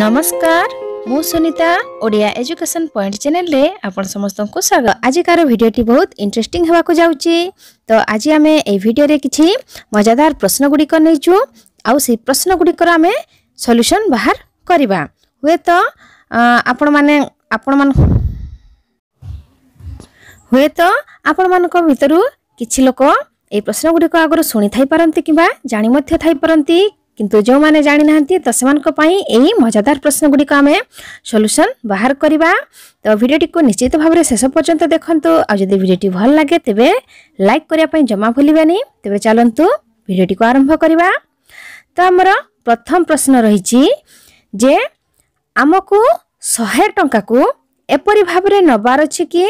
নমস্কার ମୁଁ Sunita Odia education point ଚ୍ୟାନେଲରେ ଆପଣ ସମସ୍ତଙ୍କୁ ସ୍ୱାଗତ ଆଜିକାର ଭିଡ଼ିଓଟି ବହୁତ ଇଣ୍ଟରେଷ୍ଟିଂ ହେବାକୁ ଯାଉଛି ତ ଆଜି ଆମେ ଏଇ ଭିଡ଼ିଓରେ କିଛି ମଜାଦାର ପ୍ରଶ୍ନଗୁଡ଼ିକ ନେଇଛୁ ଆଉ ସେଇ ପ୍ରଶ୍ନଗୁଡ଼ିକର ଆମେ ସଲ୍ୟୁସନ୍ ବାହାର କରିବା ହୁଏତ ଆପଣମାନେ ଆପଣମାନ ହୁଏତ ଆପଣମାନଙ୍କ ଭିତରୁ କିଛି ଲୋକ এই প্রশ্নগুড়ি আগর শুনে থাইপারতি কিংবা জাঁ থাইপারতি কিন্তু ଯେଉଁମାନେ ଜାଣିନାହାନ୍ତି ତ ସେମାନଙ୍କ ପାଇଁ ଏହି ମଜାଦାର ପ୍ରଶ୍ନଗୁଡ଼ିକ ଆମେ ସଲ୍ୟୁସନ୍ ବାହାର କରିବା ତ ଭିଡ଼ିଓଟିକୁ ନିଶ୍ଚିତ ଭାବରେ ଶେଷ ପର୍ଯ୍ୟନ୍ତ ଦେଖନ୍ତୁ ଆଉ ଯଦି ଭିଡ଼ିଓଟି ଭଲ ଲାଗେ ତେବେ ଲାଇକ୍ କରିବା ପାଇଁ ଜମା ଭୁଲିବେନି ତେବେ ଚାଲନ୍ତୁ ଭିଡ଼ିଓଟିକୁ ଆରମ୍ଭ କରିବା ତ ଆମର ପ୍ରଥମ ପ୍ରଶ୍ନ ରହିଛି ଯେ ଆମକୁ ଶହେ ଟଙ୍କାକୁ ଏପରି ଭାବରେ ନେବାର ଅଛି କି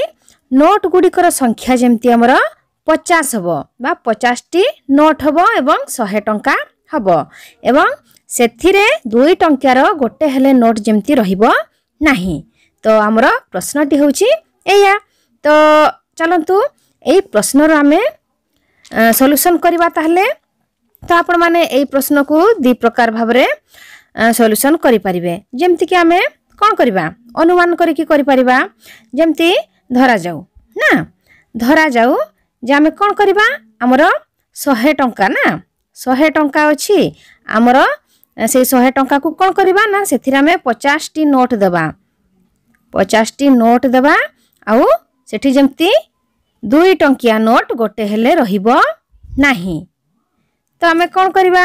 ନୋଟ୍ ଗୁଡ଼ିକର ସଂଖ୍ୟା ଯେମିତି ଆମର ପଚାଶ ହେବ ବା ପଚାଶଟି ନୋଟ୍ ହେବ ଏବଂ ଶହେ ଟଙ୍କା হব এবং ସେଥିରେ ଦୁଇ ଟଙ୍କାର ଗୋଟେ ହେଲେ ନୋଟ୍ ଯେମିତି ରହିବ ନାହିଁ ତ ଆମର ପ୍ରଶ୍ନଟି ହେଉଛି ଏଇଆ ତ ଚାଲନ୍ତୁ ଏଇ ପ୍ରଶ୍ନର ଆମେ ସଲ୍ୟୁସନ୍ କରିବା ତାହେଲେ ତ ଆପଣମାନେ ଏଇ ପ୍ରଶ୍ନକୁ ଦୁଇ ପ୍ରକାର ଭାବରେ ସଲ୍ୟୁସନ୍ କରିପାରିବେ ଯେମିତିକି ଆମେ କ'ଣ କରିବା ଅନୁମାନ କରିକି କରିପାରିବା ଯେମିତି ଧରାଯାଉ ନା ଧରାଯାଉ ଯେ ଆମେ କ'ଣ କରିବା ଆମର ଶହେ ଟଙ୍କା ନା ଶହେ ଟଙ୍କା ଅଛି ଆମର ସେଇ ଶହେ ଟଙ୍କାକୁ କ'ଣ କରିବା ନା ସେଥିରେ ଆମେ ପଚାଶଟି ନୋଟ୍ ଦେବା ପଚାଶଟି ନୋଟ୍ ଦେବା ଆଉ ସେଠି ଯେମିତି ଦୁଇ ଟଙ୍କିଆ ନୋଟ୍ ଗୋଟେ ହେଲେ ରହିବ ନାହିଁ ତ ଆମେ କ'ଣ କରିବା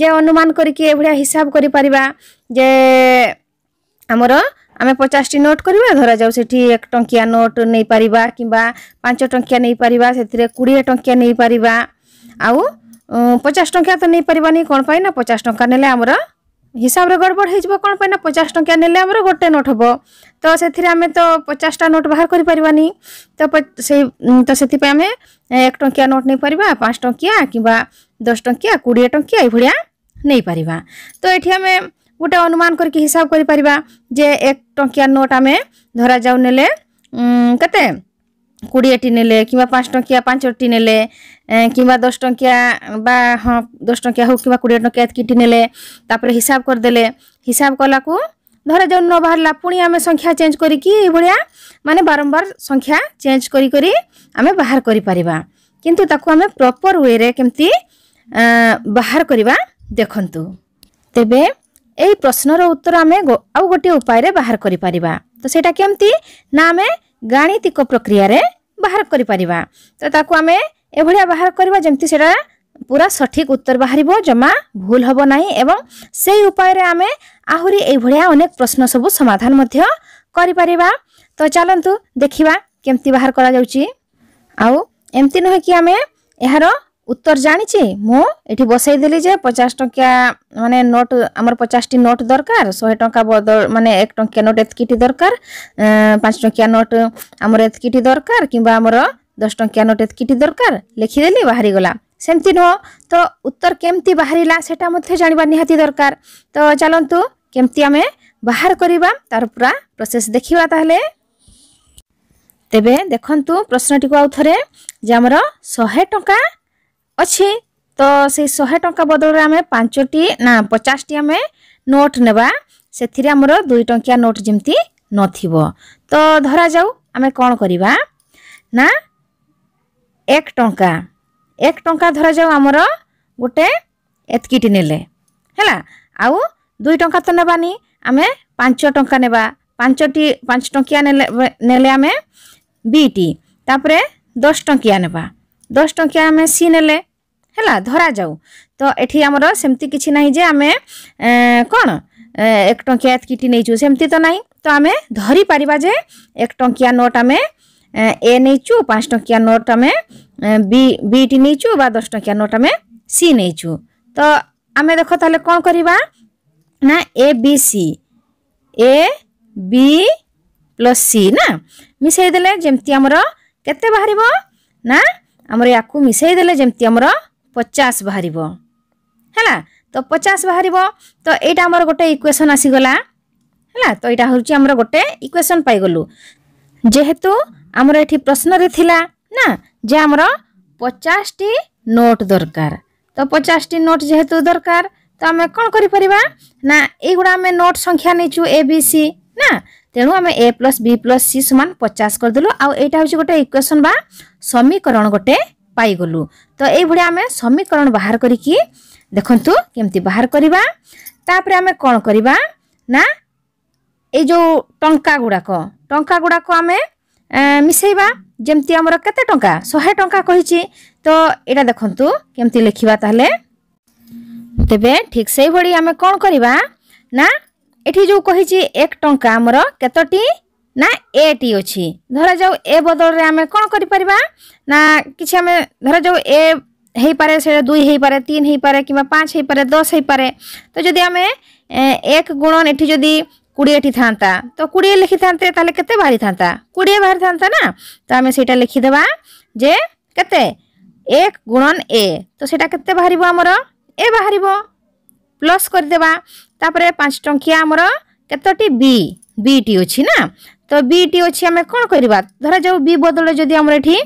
ଯେ ଅନୁମାନ କରିକି ଏଭଳିଆ ହିସାବ କରିପାରିବା ଯେ ଆମର ଆମେ ପଚାଶଟି ନୋଟ୍ କରିବା ଧରାଯାଉ ସେଠି ଏକ ଟଙ୍କିଆ ନୋଟ୍ ନେଇପାରିବା କିମ୍ବା ପାଞ୍ଚ ଟଙ୍କିଆ ନେଇପାରିବା ସେଥିରେ କୋଡ଼ିଏ ଟଙ୍କିଆ ନେଇପାରିବା ଆଉ अं, पचास टाँह तो नहीं पार्बानी कौन पाई ना पचास टाँह ने आमर हिसाब से गड़बड़ हो कौन पाई ना पचास टाँह ने आम गोटे नोट हे तो से आम तो पचासटा नोट बाहर करानी तो तो से आम एक टिया नोट नहीं पार पाँच टिया कि दस टिया कोड़े टिया यही नहीं पार तो ये आम गोटे अनुमान करके हिसाब करें एक टिया नोट आम धर जाऊ ने कते কোড়িয়েটি নেলে কিংবা পাঁচ টঙ্কিয়া পাঁচটি নেলে কিংবা দশ টঙ্কিয়া বা হ্যাঁ দশ টঙ্কিয়া হোক কিংবা কোড়িয়ে টঙ্কিয়া এতকিটি নেলে তাপরে হিসাব করিদেলে হিসাব কলাকু ধর যে ন বাহারা পুঁ আমি সংখ্যা চেঞ্জ করিকি এইভাবে মানে বারম্বার সংখ্যা চেঞ্জ করি করি আমি বাহার করে পারিবা কিন্তু তাকে আমি প্রপর ওয়েরে কেমতি বাহার করিবা দেখন্তু তেবে এই প্রশ্নর উত্তর আমি আউ গোটিয়ে উপায়ে বাহার করে পারিবা তো সেটা কেমতি না আমি ଗାଣିତିକ ପ୍ରକ୍ରିୟାରେ ବାହାର କରିପାରିବା ତ ତାକୁ ଆମେ ଏଭଳିଆ ବାହାର କରିବା ଯେମିତି ସେଇଟା ପୁରା ସଠିକ୍ ଉତ୍ତର ବାହାରିବ ଜମା ଭୁଲ ହେବ ନାହିଁ ଏବଂ ସେଇ ଉପାୟରେ ଆମେ ଆହୁରି ଏଇଭଳିଆ ଅନେକ ପ୍ରଶ୍ନ ସବୁ ସମାଧାନ ମଧ୍ୟ କରିପାରିବା ତ ଚାଲନ୍ତୁ ଦେଖିବା କେମିତି ବାହାର କରାଯାଉଛି ଆଉ ଏମିତି ନୁହେଁ କି ଆମେ ଏହାର উত্তর জাঁচি মু এটি বসাই দেলি যে পচাশ টঙ্কা মানে নোট আমার পচাশটি নোট দরকার শহে টঙ্কা মানে এক টঙ্কিয়া নোট এতকিটি দরকার পাঁচ টঙ্কিয়া নোট আমার এতকিটি দরকার কিংবা আমার দশ টঙ্কিয়া নোট এতকিটি দরকার লেখিদেলি বাহারিগলা সেমতি নুহ তো উত্তর কেমতি বাহারা সেটা মধ্যে জাঁয়া নিহতি দরকার তো চলতু কেমতি আমি বাহার করা তার পুরা প্রসেস দেখিবা তাহলে তেবে দেখন্তু প্রশ্নটিকে আউ থরে যে আমার শহে টঙ্কা ଅଛି ତ ସେଇ ଶହେ ଟଙ୍କା ବଦଳରେ ଆମେ ପାଞ୍ଚଟି ନା ପଚାଶଟି ଆମେ ନୋଟ୍ ନେବା ସେଥିରେ ଆମର ଦୁଇ ଟଙ୍କିଆ ନୋଟ୍ ଯେମିତି ନଥିବ ତ ଧରାଯାଉ ଆମେ କ'ଣ କରିବା ନା ଏକ ଟଙ୍କା ଏକ ଟଙ୍କା ଧରାଯାଉ ଆମର ଗୋଟେ ଏତିକିଟି ନେଲେ ହେଲା ଆଉ ଦୁଇ ଟଙ୍କା ତ ନେବାନି ଆମେ ପାଞ୍ଚ ଟଙ୍କା ନେବା ପାଞ୍ଚଟି ପାଞ୍ଚ ଟଙ୍କିଆ ନେଲେ ନେଲେ ଆମେ ବିଟି ତାପରେ ଦଶ ଟଙ୍କିଆ ନେବା ଦଶ ଟଙ୍କିଆ ଆମେ ସି ନେଲେ ହେଲା ଧରାଯାଉ ତ ଏଠି ଆମର ସେମିତି କିଛି ନାହିଁ ଯେ ଆମେ କ'ଣ ଏକ ଟଙ୍କିଆ ଏତିକିଟି ନେଇଛୁ ସେମିତି ତ ନାହିଁ ତ ଆମେ ଧରିପାରିବା ଯେ ଏକ ଟଙ୍କିଆ ନୋଟ୍ ଆମେ ଏ ନେଇଛୁ ପାଞ୍ଚ ଟଙ୍କିଆ ନୋଟ୍ ଆମେ ବି ବିଟି ନେଇଛୁ ବା ଦଶ ଟଙ୍କିଆ ନୋଟ୍ ଆମେ ସି ନେଇଛୁ ତ ଆମେ ଦେଖ ତାହେଲେ କ'ଣ କରିବା ନା A B C A B plus C ନା ମିଶାଇ ଦେଲେ ଯେମିତି ଆମର କେତେ ବାହାରିବ ନା ଆମର ୟାକୁ ମିଶାଇ ଦେଲେ ଯେମିତି ଆମର পচাশ বাহার ହେଲା ତ ପଚାଶ ବାହାରିବ ତ ଏଇଟା ଆମର ଗୋଟେ ଇକ୍ୱେସନ୍ ଆସିଗଲା ହେଲା ତ ଏଇଟା ହେଉଛି ଆମର ଗୋଟେ ଇକ୍ୱେସନ୍ ପାଇଗଲୁ ଯେହେତୁ ଆମର ଏଠି ପ୍ରଶ୍ନରେ ଥିଲା ନା ଯେ ଆମର ପଚାଶଟି ନୋଟ୍ ଦରକାର ତ ପଚାଶଟି ନୋଟ୍ ଯେହେତୁ ଦରକାର ତ ଆମେ କ'ଣ କରିପାରିବା ନା ଏଇଗୁଡ଼ା ଆମେ ନୋଟ୍ ସଂଖ୍ୟା ନେଇଛୁ ଏ ବି ସି ନା ତେଣୁ ଆମେ A plus B plus C ସମାନ ପଚାଶ କରିଦେଲୁ ଆଉ ଏଇଟା ହେଉଛି ଗୋଟେ ଇକ୍ୱେସନ୍ ବା ସମୀକରଣ ଗୋଟେ ପାଇଗଲୁ ତ ଏଇଭଳି ଆମେ ସମୀକରଣ ବାହାର କରିକି ଦେଖନ୍ତୁ କେମିତି ବାହାର କରିବା ତାପରେ ଆମେ କ'ଣ କରିବା ନା ଏଇ ଯେଉଁ ଟଙ୍କା ଗୁଡ଼ାକ ଟଙ୍କା ଗୁଡ଼ାକ ଆମେ ମିଶାଇବା ଯେମିତି ଆମର କେତେ ଟଙ୍କା ଶହେ ଟଙ୍କା କହିଛି ତ ଏଇଟା ଦେଖନ୍ତୁ କେମିତି ଲେଖିବା ତାହେଲେ ତେବେ ଠିକ୍ ସେଇଭଳି ଆମେ କ'ଣ କରିବା ନା ଏଠି ଯେଉଁ କହିଛି ଏକ ଟଙ୍କା ଆମର କେତୋଟି ନା ଏଟି ଅଛି ଧରାଯାଉ ଏ ବଦଳରେ ଆମେ କ'ଣ କରିପାରିବା ନା କିଛି ଆମେ ଧରାଯାଉ ଏ ହେଇପାରେ ସେଇଟା ଦୁଇ ହେଇପାରେ ତିନି ହେଇପାରେ কিংবা পাঁচ ହେଇପାরে দশ ହେଇପାরে তো যদি আমি এক গুণন এটি যদি কোড়িয়েটি থাকা তো কোড়িয়ে লিখি থাকে তাহলে কেতে বাহি থাকা কোড়িয়ে বাহি থাকা না তো আমি সেটা লিখিদেবা যে কেতে এক গুণন এ তো সেটা কেতে বাহারিব আমার এ বাহারিব প্লস করিদেবা তাপরে পাঁচ টঙ্কিয়া আমার কেতোটি বি বিটি অছি না তো বিটি অছি আমি କ'ଣ କରିବା ଧରାଯାଉ ବି ବଦଳରେ ଯଦି ଆମର ଏଠି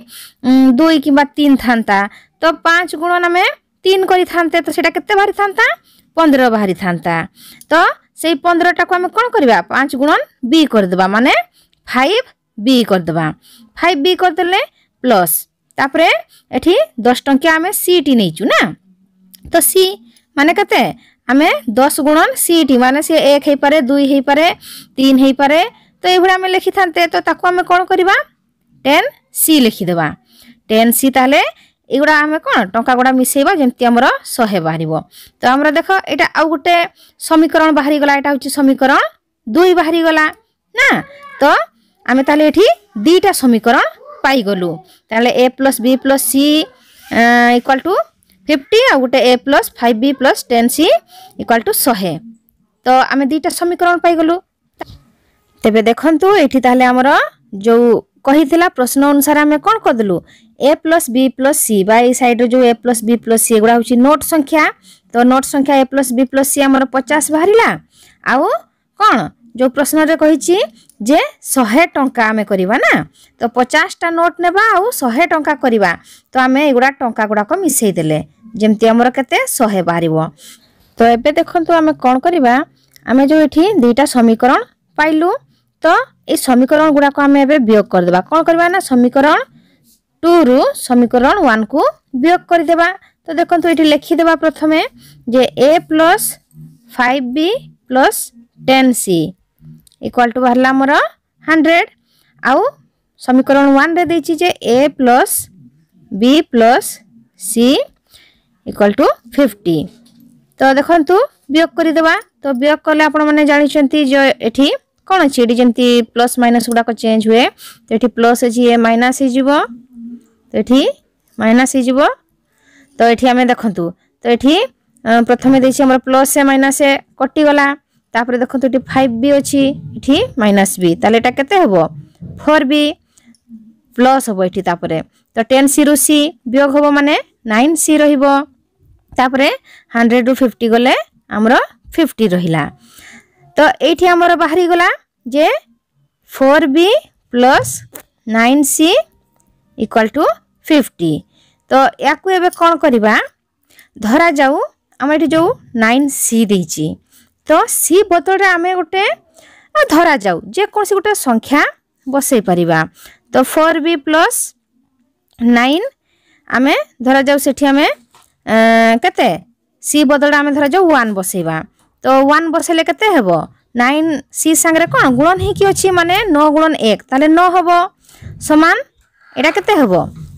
ଦୁଇ କିମ୍ବା ତିନି ଥାନ୍ତା ତ ପାଞ୍ଚ ଗୁଣନ ଆମେ ତିନି କରିଥାନ୍ତେ ତ ସେଇଟା କେତେ ବାହାରିଥାନ୍ତା ପନ୍ଦର ବାହାରିଥାନ୍ତା ତ ସେଇ ପନ୍ଦରଟାକୁ ଆମେ କ'ଣ କରିବା ପାଞ୍ଚ ଗୁଣନ ବି କରିଦେବା ମାନେ ଫାଇଭ ବି କରିଦେବା ଫାଇଭ ବି କରିଦେଲେ ପ୍ଲସ୍ ତାପରେ ଏଠି ଦଶ ଟଙ୍କିଆ ଆମେ ସିଟି ନେଇଛୁ ନା ତ ସି ମାନେ କେତେ ଆମେ ଦଶ ଗୁଣନ ସିଟି ମାନେ ସେ ଏକ ହେଇପାରେ ଦୁଇ ହେଇପାରେ ତିନି ହେଇପାରେ তো এইভাবে আমি লিখিথাতে তো তাকে আমি কোণ করা টেন সি লিখিদেবা টেন সি তাহলে এগুলা আমি কোণ টঙ্কা গুড়া মিশাইবা যেমনি আমার শহে বাহার তো আমরা দেখ এটা আউ গোটে সমীকরণ বাহারি গলা এটা হচ্ছে সমীকরণ দুই বাহারি গলা না তো আমি তাহলে এটি দুইটা সমীকরণ পাইগলু তাহলে A plus B plus C equal to fifty আর গোটে A plus five B plus ten C equal to শহে তো আমি দুইটা সমীকরণ পাইগলু ତେବେ ଦେଖନ୍ତୁ ଏଠି ତାହେଲେ ଆମର ଯେଉଁ କହିଥିଲା ପ୍ରଶ୍ନ ଅନୁସାରେ ଆମେ କ'ଣ କରିଦେଲୁ A plus B plus C ବା ଏଇ ସାଇଡ଼୍ରେ ଯେଉଁ A plus B plus C ଏଗୁଡ଼ା ହେଉଛି ନୋଟ୍ ସଂଖ୍ୟା ତ ନୋଟ୍ ସଂଖ୍ୟା A plus B plus C ଆମର ପଚାଶ ବାହାରିଲା ଆଉ କ'ଣ ଯେଉଁ ପ୍ରଶ୍ନରେ କହିଛି ଯେ ଶହେ ଟଙ୍କା ଆମେ କରିବା ନା ତ ପଚାଶଟା ନୋଟ୍ ନେବା ଆଉ ଶହେ ଟଙ୍କା କରିବା ତ ଆମେ ଏଗୁଡ଼ା ଟଙ୍କା ଗୁଡ଼ାକ ମିଶାଇ ଦେଲେ ଯେମିତି ଆମର କେତେ ଶହେ ବାହାରିବ ତ ଏବେ ଦେଖନ୍ତୁ ଆମେ କ'ଣ କରିବା ଆମେ ଯେଉଁ ଏଠି ଦୁଇଟା ସମୀକରଣ ପାଇଲୁ ତ ଏଇ ସମୀକରଣ ଗୁଡ଼ାକ ଆମେ ଏବେ ବିୟୋଗ କରିଦେବା କ'ଣ କରିବା ନା ସମୀକରଣ ଟୁରୁ ସମୀକରଣ ୱାନ୍କୁ ବିୟୋଗ କରିଦେବା ତ ଦେଖନ୍ତୁ ଏଠି ଲେଖିଦେବା ପ୍ରଥମେ ଯେ A plus five B plus ten C equal to ବାହାରିଲା ଆମର ହଣ୍ଡ୍ରେଡ଼ ଆଉ ସମୀକରଣ ୱାନ୍ରେ ଦେଇଛି ଯେ A plus B plus C equal to fifty ତ ଦେଖନ୍ତୁ ବିୟୋଗ କରିଦେବା ତ ବିୟୋଗ କଲେ ଆପଣମାନେ ଜାଣିଛନ୍ତି ଯେ ଏଠି କ'ଣ ଅଛି ଏଠି ଯେମିତି ପ୍ଲସ୍ ମାଇନସ୍ ଗୁଡ଼ାକ ଚେଞ୍ଜ ହୁଏ ତ ଏଠି ପ୍ଲସ୍ ଅଛି ଏ ମାଇନସ୍ ହେଇଯିବ ତ ଏଠି ମାଇନସ୍ ହେଇଯିବ ତ ଏଠି ଆମେ ଦେଖନ୍ତୁ ତ ଏଠି ପ୍ରଥମେ ଦେଇଛି ଆମର ପ୍ଲସ୍ ଏ ମାଇନସ୍ ଏ କଟିଗଲା ତାପରେ ଦେଖନ୍ତୁ ଏଠି ଫାଇଭ୍ ବି ଅଛି ଏଠି ମାଇନସ୍ ବି ତାହେଲେ ଏଇଟା କେତେ ହେବ ଫୋର୍ ବି ପ୍ଲସ୍ ହେବ ଏଠି ତାପରେ ତ ଟେନ୍ ସିରୁ ସି ବିୟୋଗ ହେବ ମାନେ ନାଇନ୍ ସି ରହିବ ତାପରେ ହଣ୍ଡ୍ରେଡ଼ରୁ ଫିଫ୍ଟି ଗଲେ ଆମର ଫିଫ୍ଟି ରହିଲା তো এইটি আমার বাহারি গলা যে four B plus nine C equal to fifty তো ইয়াকু এবে কোণ করা ধরা যাও আমি এটি যে নাইন সি দিয়েছি তো সি বদলরে আমি গোটে ধরা যাও যেকোন গোটে সংখ্যা বসাই পারিবা তো ফোর বি প্লস নাইন আমি ধরা যাও সেটি আমি কেতে সি বদলরে আমি ধরা যাও ওয়ান বসাইবা তো ওয়ান বসাইলে কেতে হব নাইন সি সাংরে কোণ গুণন হইকি অছি মানে ন গুণন এক তাহলে ন হব সমান এটা কেতে হব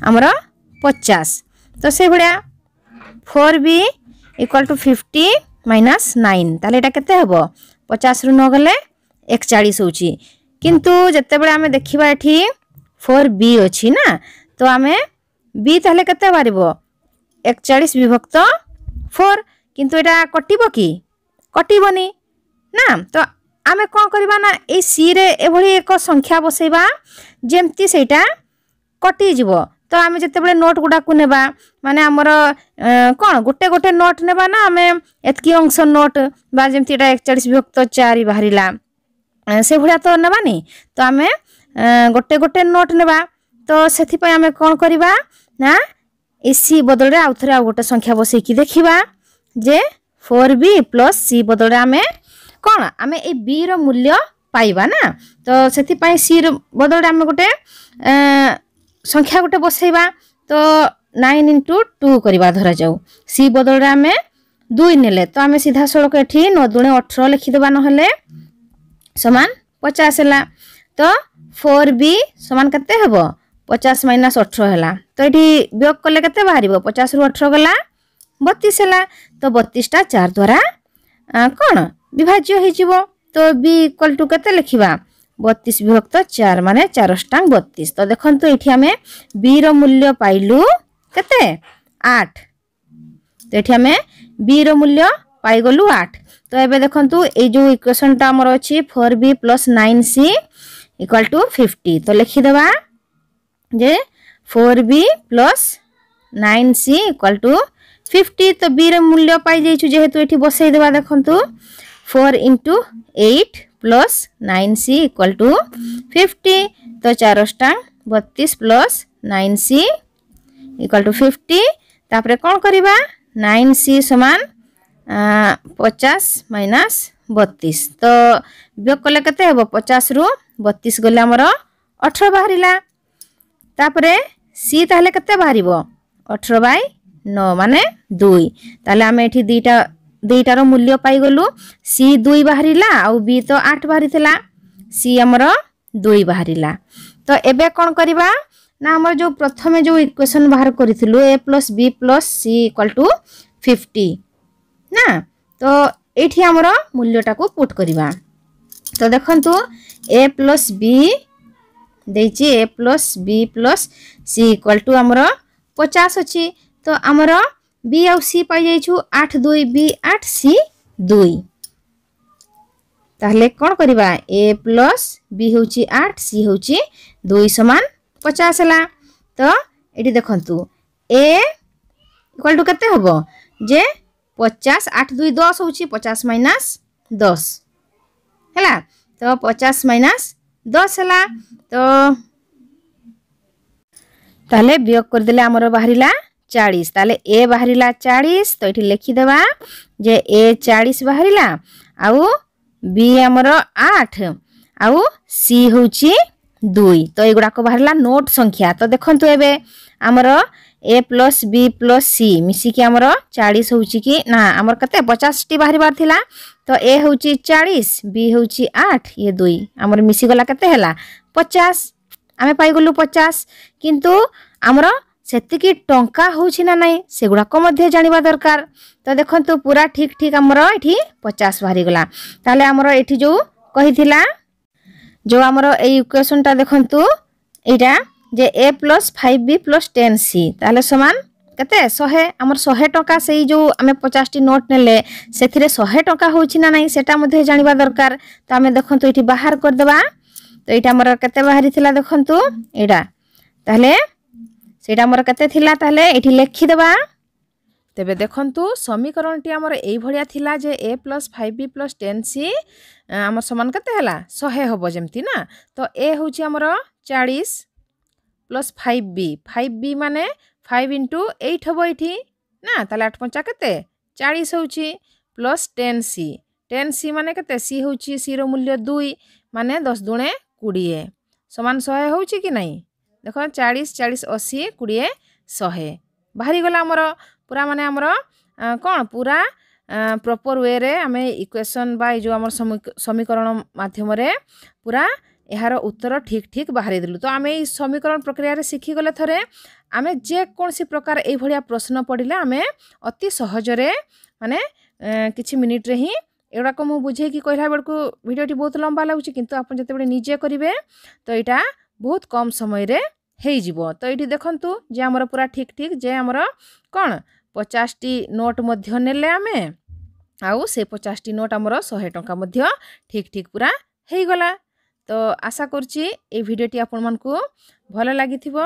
আমার পচাশ তো সেইভাবে four B equal to fifty minus nine তাহলে এটা কেতে হব পচাশ রু নগলে একচাশ হচ্ছে কিন্তু যেতবে আমি দেখিবা এটি ফোর বি অছি না তো আমি বি তাহলে কেতে বাহার একচাশ বিভক্ত ফোর কিন্তু এটা কটিব কি କଟିବନି ନା ତ ଆମେ କ'ଣ କରିବା ନା ଏଇ ସିରେ ଏଭଳି ଏକ ସଂଖ୍ୟା ବସେଇବା ଯେମିତି ସେଇଟା କଟିଯିବ ତ ଆମେ ଯେତେବେଳେ ନୋଟ୍ ଗୁଡ଼ାକୁ ନେବା ମାନେ ଆମର କ'ଣ ଗୋଟେ ଗୋଟେ ନୋଟ୍ ନେବା ନା ଆମେ ଏତିକି ଅଂଶ ନୋଟ୍ ବା ଯେମିତି ଏଇଟା ଏକଚାଳିଶ ବିଭକ୍ତ ଚାରି ବାହାରିଲା ସେଭଳିଆ ତ ନେବାନି ତ ଆମେ ଗୋଟେ ଗୋଟେ ନୋଟ୍ ନେବା ତ ସେଥିପାଇଁ ଆମେ କ'ଣ କରିବା ନା ଏ ସି ବଦଳରେ ଆଉ ଥରେ ଆଉ ଗୋଟେ ସଂଖ୍ୟା ବସେଇକି ଦେଖିବା ଯେ ফোর বি প্লସ୍ ସି ବଦଳରେ ଆମେ କ'ଣ ଆମେ ଏଇ ବିର ମୂଲ୍ୟ ପାଇବା ନା ତ ସେଥିପାଇଁ ସିର ବଦଳରେ ଆମେ ଗୋଟେ ସଂଖ୍ୟା ଗୋଟେ ବସାଇବା ତ ନାଇନ୍ ଇଣ୍ଟୁ ଟୁ କରିବା ଧରାଯାଉ ସି ବଦଳରେ ଆମେ ଦୁଇ ନେଲେ ତ ଆମେ ସିଧାସଳଖ ଏଠି ନଅ ଦୁଣେ ଅଠର ଲେଖିଦେବା ନହେଲେ ସମାନ ପଚାଶ ହେଲା ତ ଫୋର୍ ବି ସମାନ କେତେ ହେବ ପଚାଶ ମାଇନସ୍ ଅଠର ହେଲା ତ ଏଠି ବିୟୋଗ କଲେ କେତେ ବାହାରିବ ପଚାଶରୁ ଅଠର ଗଲା ବତିଶ ହେଲା ତ ବତିଶଟା ଚାରି ଦ୍ୱାରା କ'ଣ ବିଭାଜ୍ୟ ହେଇଯିବ ତ ବି ଇକ୍ୱାଲ୍ ଟୁ କେତେ ଲେଖିବା ବତିଶ ବିଭକ୍ତ ଚାରି ମାନେ ଚାରଷ୍ଟାଙ୍ଗ ବତିଶ ତ ଦେଖନ୍ତୁ ଏଠି ଆମେ ବିର ମୂଲ୍ୟ ପାଇଲୁ କେତେ ଆଠ ତ ଏଠି ଆମେ ବିର ମୂଲ୍ୟ ପାଇଗଲୁ ଆଠ ତ ଏବେ ଦେଖନ୍ତୁ ଏଇ ଯେଉଁ ଇକ୍ୱେସନ୍ଟା ଆମର ଅଛି four B plus nine C equal to fifty ତ ଲେଖିଦେବା ଯେ four B plus nine C equal to fifty তো বির মূল্য পাই যাইছু যেহেতু এটি বসাই দেওয়া দেখন্তু four into eight plus nine C equal to fifty তো চারশটা বত্রিশ plus nine C equal to fifty তাপরে কোণ করা নাইন সি সমান পচাশ মাইনাস বত্রিশ তো বিয়োগ কলে কেতে হব পচাশ রু বত্রিশ গলে আমার অঠর বাহারা তাপরে সি তাহলে কেতে বাহার অঠর বাই ন মানে দুই তাহলে আমি এটি দুইটা দুইটার মূল্য পাইগলু সি দুই বাহারা আি তো আট বাহারি সি আমার দুই বাহারা তো এবে কণ করা না আমার যে প্রথমে যে ইকুয়েসন বাহার করেছিল A plus B plus C equal to fifty না তো এইটি আমার মূল্যটা পুট করা তো দেখুন এ প্লস বি ଦେଇଛି A plus B plus C equal to ଆମର ପଚାଶ ଅଛି তো ଆମର ବି ଆଉ ସି ପାଇଯାଇଛୁ ଆଠ ଦୁଇ ବି ଆଠ ସି ଦୁଇ ତାହେଲେ କ'ଣ କରିବା ଏ ପ୍ଲସ୍ ବି ହେଉଛି ଆଠ ସି ହେଉଛି ଦୁଇ ସମାନ ପଚାଶ ହେଲା ତ ଏଠି ଦେଖନ୍ତୁ ଏ ଇକ୍ୱାଲ୍ ଟୁ କେତେ ହେବ ଯେ ପଚାଶ ଆଠ ଦୁଇ ଦଶ ହେଉଛି ପଚାଶ ମାଇନାସ୍ ଦଶ ହେଲା ତ ପଚାଶ ମାଇନାସ୍ ଦଶ ହେଲା ତ ତାହେଲେ ବିୟୋଗ କରିଦେଲେ ଆମର ବାହାରିଲା চাড়িশ তাহলে এ বাহারা চাড়িশ তো এটি লিখিদেবা যে এ চাড়িশ বাহারা আউ বি আমার আঠ আউ সি হচ্ছে দুই তো এগুড়াক বাহারা নোট সংখ্যা তো দেখুন এবে আমার A plus B plus C मिसिकी आमर चालीस हूँ कि ना आमर के पचासटी बाहर बार थिला तो ए हूँ चालीस बी हूँ आठ ये दुई आमर मिसिगला के पचास आम पाइगलु पचास किंतु आमर ସେତିକି ଟଙ୍କା ହେଉଛି ନା ନାହିଁ ସେଗୁଡ଼ାକ ମଧ୍ୟ ଜାଣିବା ଦରକାର ତ ଦେଖନ୍ତୁ ପୁରା ଠିକ୍ ଠିକ୍ ଆମର ଏଠି ପଚାଶ ବାହାରିଗଲା ତାହେଲେ ଆମର ଏଠି ଯେଉଁ କହିଥିଲା ଯେଉଁ ଆମର ଏଇ ଇକ୍ୱେସନ୍ଟା ଦେଖନ୍ତୁ ଏଇଟା ଯେ A plus five B plus ten C ତାହେଲେ ସମାନ କେତେ ଶହେ ଆମର ଶହେ ଟଙ୍କା ସେଇ ଯେଉଁ ଆମେ ପଚାଶଟି ନୋଟ୍ ନେଲେ ସେଥିରେ ଶହେ ଟଙ୍କା ହେଉଛି ନା ନାହିଁ ସେଇଟା ମଧ୍ୟ ଜାଣିବା ଦରକାର ତ ଆମେ ଦେଖନ୍ତୁ ଏଇଠି ବାହାର କରିଦେବା ତ ଏଇଟା ଆମର କେତେ ବାହାରିଥିଲା ଦେଖନ୍ତୁ ଏଇଟା ତାହେଲେ ସେଇଟା ଆମର କେତେ ଥିଲା ତାହେଲେ ଏଠି ଲେଖିଦେବା ତେବେ ଦେଖନ୍ତୁ ସମୀକରଣଟି ଆମର ଏଇଭଳିଆ ଥିଲା ଯେ A plus five B plus ten C ଆମର ସମାନ କେତେ ହେଲା ଶହେ ହେବ ଯେମିତି ନା ତ ଏ ହେଉଛି ଆମର ଚାଳିଶ plus five B five B ମାନେ ଫାଇଭ୍ ଇଣ୍ଟୁ ଏଇଟ୍ ହେବ ଏଇଠି ନା ତାହେଲେ ଆଠ ପଞ୍ଚା କେତେ ଚାଳିଶ ହେଉଛି plus ten C ten C ମାନେ କେତେ ସି ହେଉଛି ସିର ମୂଲ୍ୟ ଦୁଇ ମାନେ ଦଶ ଦୁଣେ କୋଡ଼ିଏ ସମାନ ଶହେ ହେଉଛି କି ନାହିଁ দেখ চাশ চাশ অশী কোড়িয়ে শহে বাহারি গলা আমার পুরা মানে আমার কম পুরা প্রপর ওয়েরে আমি ইকুয়েসন বা এই যে আমার সমীকরণ মাধ্যমে পুরা ଏହାର ଉତ୍ତର ଠିକ୍ ଠିକ୍ ବାହାରି ଦେଲୁ ତ ଆମେ ଏଇ ସମୀକରଣ ପ୍ରକ୍ରିୟାରେ ଶିଖିଗଲେ ଥରେ ଆମେ ଯେକୌଣସି ପ୍ରକାର ଏଇଭଳିଆ ପ୍ରଶ୍ନ ପଡ଼ିଲେ ଆମେ ଅତି ସହଜରେ ମାନେ କିଛି ମିନିଟ୍ରେ ହିଁ ଏଗୁଡ଼ାକ ମୁଁ ବୁଝେଇକି କହିଲା ବେଳକୁ ଭିଡ଼ିଓଟି ବହୁତ ଲମ୍ବା ଲାଗୁଛି କିନ୍ତୁ ଆପଣ ଯେତେବେଳେ ନିଜେ କରିବେ ତ ଏଇଟା ବହୁତ କମ୍ ସମୟରେ ହେଇଯିବ ତ ଏଇଠି ଦେଖନ୍ତୁ ଯେ ଆମର ପୁରା ଠିକ୍ ଠିକ୍ ଯେ ଆମର କ'ଣ ପଚାଶଟି ନୋଟ୍ ମଧ୍ୟ ନେଲେ ଆମେ ଆଉ ସେ ପଚାଶଟି ନୋଟ୍ ଆମର ଶହେ ଟଙ୍କା ମଧ୍ୟ ଠିକ୍ ଠିକ୍ ପୁରା ହେଇଗଲା ତ ଆଶା କରୁଛି ଏ ଭିଡ଼ିଓଟି ଆପଣମାନଙ୍କୁ ଭଲ ଲାଗିଥିବ